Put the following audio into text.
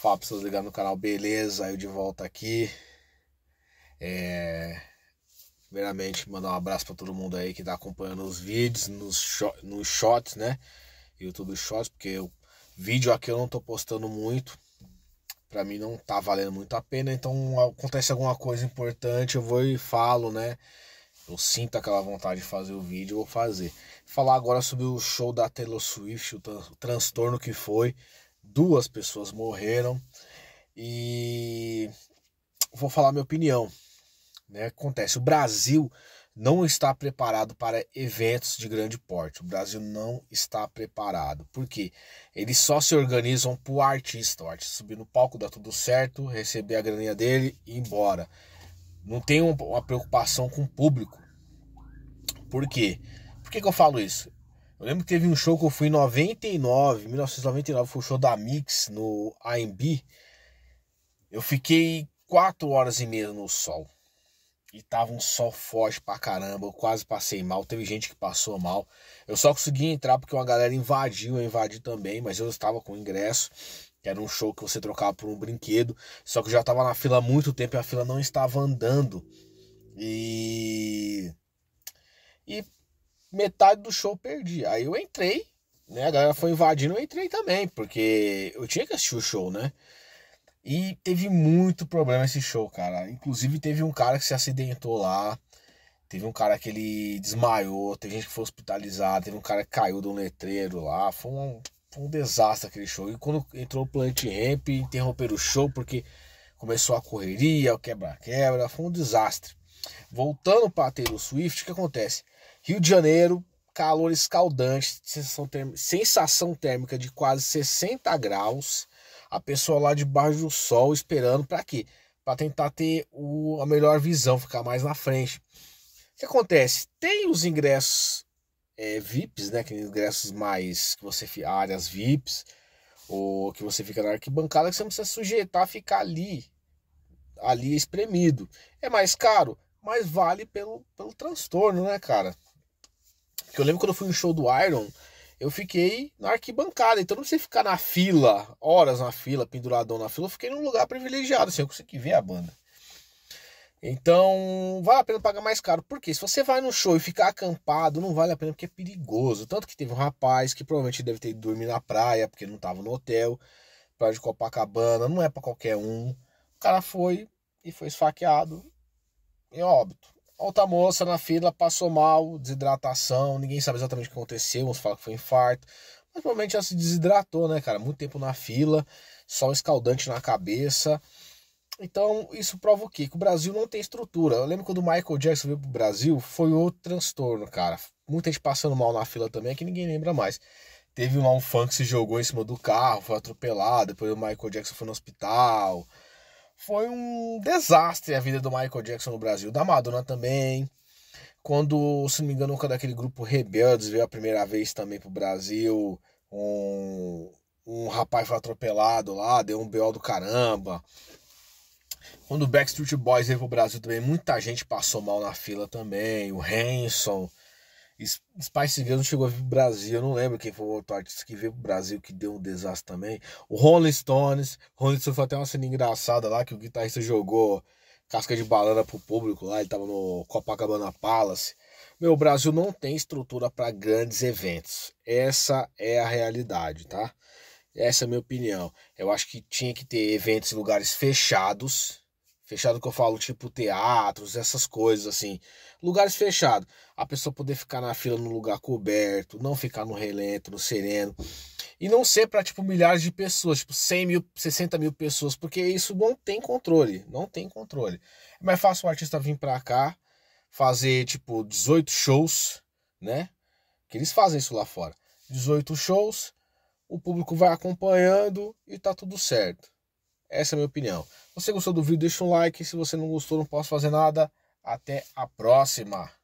Fala pra vocês ligar no canal, beleza? Eu de volta aqui. É... Primeiramente, mandar um abraço para todo mundo aí que tá acompanhando os vídeos, nos, nos shots, né? YouTube shots, porque o vídeo aqui eu não tô postando muito. Pra mim não tá valendo muito a pena, então acontece alguma coisa importante, eu vou e falo, né? eu sinto aquela vontade de fazer o vídeo, vou fazer. Falar agora sobre o show da Taylor Swift, o transtorno que foi duas pessoas morreram e vou falar minha opinião. Né? Acontece, o Brasil não está preparado para eventos de grande porte. O Brasil não está preparado. porque Eles só se organizam o artista. O artista subir no palco, dá tudo certo, receber a graninha dele e ir embora. Não tem uma preocupação com o público. Por quê? Por que, que eu falo isso? Eu lembro que teve um show que eu fui em 99, 1999, foi o show da Mix no AMB. Eu fiquei 4 horas e meia no sol. E tava um sol forte pra caramba, eu quase passei mal, teve gente que passou mal. Eu só consegui entrar porque uma galera invadiu, eu invadi também, mas eu estava com ingresso. Era um show que você trocava por um brinquedo, só que eu já tava na fila há muito tempo e a fila não estava andando. E e metade do show perdi. Aí eu entrei, né? A galera foi invadindo, eu entrei também, porque eu tinha que assistir o show, né? E teve muito problema esse show, cara. Inclusive teve um cara que se acidentou lá. Teve um cara que ele desmaiou, teve gente que foi hospitalizada, teve um cara que caiu de um letreiro lá. Foi um, foi um desastre aquele show. E quando entrou o Plant Ramp, interromperam o show porque começou a correria, o quebra-quebra. Foi um desastre. Voltando para ter o Swift, o que acontece? Rio de Janeiro, calor escaldante, sensação térmica de quase 60 graus. A pessoa lá debaixo do sol esperando para quê? Para tentar ter o, a melhor visão, ficar mais na frente. O que acontece? Tem os ingressos é, VIPs, né? Que ingressos mais que você áreas VIPs ou que você fica na arquibancada que você não precisa sujeitar, ficar ali, ali espremido. É mais caro? mas vale pelo, pelo transtorno, né, cara? Porque eu lembro quando eu fui no show do Iron, eu fiquei na arquibancada, então não precisa ficar na fila, horas na fila, penduradão na fila, eu fiquei num lugar privilegiado, assim, eu consegui ver a banda. Então, vale a pena pagar mais caro. Porque se você vai no show e ficar acampado, não vale a pena porque é perigoso. Tanto que teve um rapaz que provavelmente deve ter ido dormir na praia, porque não estava no hotel, praia de Copacabana, não é para qualquer um. O cara foi e foi esfaqueado em óbito. Outra moça na fila passou mal, desidratação, ninguém sabe exatamente o que aconteceu, uns falam que foi infarto, mas provavelmente ela se desidratou, né, cara? Muito tempo na fila, sol escaldante na cabeça. Então, isso prova o quê? Que o Brasil não tem estrutura. Eu lembro quando o Michael Jackson veio pro Brasil, foi outro transtorno, cara. Muita gente passando mal na fila também, que ninguém lembra mais. Teve lá um fã que se jogou em cima do carro, foi atropelado, depois o Michael Jackson foi no hospital foi um desastre a vida do Michael Jackson no Brasil, da Madonna também. Quando, se não me engano, um daquele grupo Rebeldes veio a primeira vez também pro Brasil, um, um rapaz foi atropelado lá, deu um BO do caramba. Quando o Backstreet Boys veio pro Brasil também, muita gente passou mal na fila também. O Hanson, Spice Girls não chegou a vir pro Brasil, eu não lembro quem foi o outro artista que veio pro Brasil que deu um desastre também. O Rolling Stones, Rolling Stones foi até uma cena engraçada lá que o guitarrista jogou casca de banana pro público lá, ele tava no Copacabana Palace. Meu, o Brasil não tem estrutura para grandes eventos. Essa é a realidade, tá? Essa é a minha opinião. Eu acho que tinha que ter eventos em lugares fechados, Fechado que eu falo, tipo teatros, essas coisas assim. Lugares fechados. A pessoa poder ficar na fila num lugar coberto, não ficar no relento, no sereno. E não ser para, tipo, milhares de pessoas, tipo, 100 mil, 60 mil pessoas, porque isso não tem controle. Não tem controle. É mais fácil o artista vir pra cá, fazer, tipo, 18 shows, né? Que eles fazem isso lá fora. 18 shows, o público vai acompanhando e tá tudo certo. Essa é a minha opinião. Se você gostou do vídeo, deixa um like. Se você não gostou, não posso fazer nada. Até a próxima.